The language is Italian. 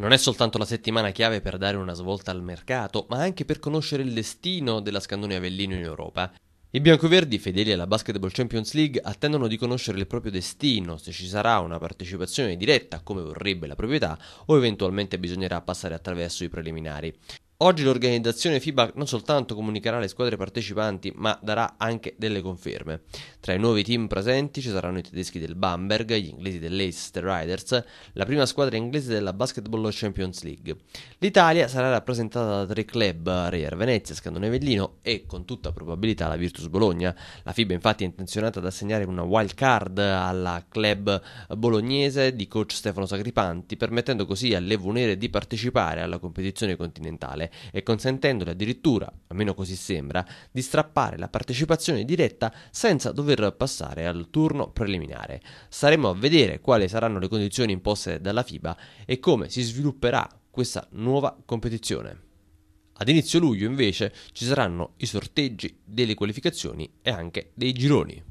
Non è soltanto la settimana chiave per dare una svolta al mercato, ma anche per conoscere il destino della Scandone Avellino in Europa. I biancoverdi, fedeli alla Basketball Champions League, attendono di conoscere il proprio destino, se ci sarà una partecipazione diretta come vorrebbe la proprietà o eventualmente bisognerà passare attraverso i preliminari. Oggi l'organizzazione FIBA non soltanto comunicherà le squadre partecipanti, ma darà anche delle conferme. Tra i nuovi team presenti ci saranno i tedeschi del Bamberg, gli inglesi dell'Eister Riders, la prima squadra inglese della Basketball Champions League. L'Italia sarà rappresentata da tre club, Rear Venezia, Scandone Vellino e con tutta probabilità la Virtus Bologna. La FIBA infatti è intenzionata ad assegnare una wild card alla club bolognese di coach Stefano Sacripanti, permettendo così alle Nere di partecipare alla competizione continentale e consentendole addirittura, almeno così sembra, di strappare la partecipazione diretta senza dover passare al turno preliminare. Saremo a vedere quali saranno le condizioni imposte dalla FIBA e come si svilupperà questa nuova competizione. Ad inizio luglio invece ci saranno i sorteggi delle qualificazioni e anche dei gironi.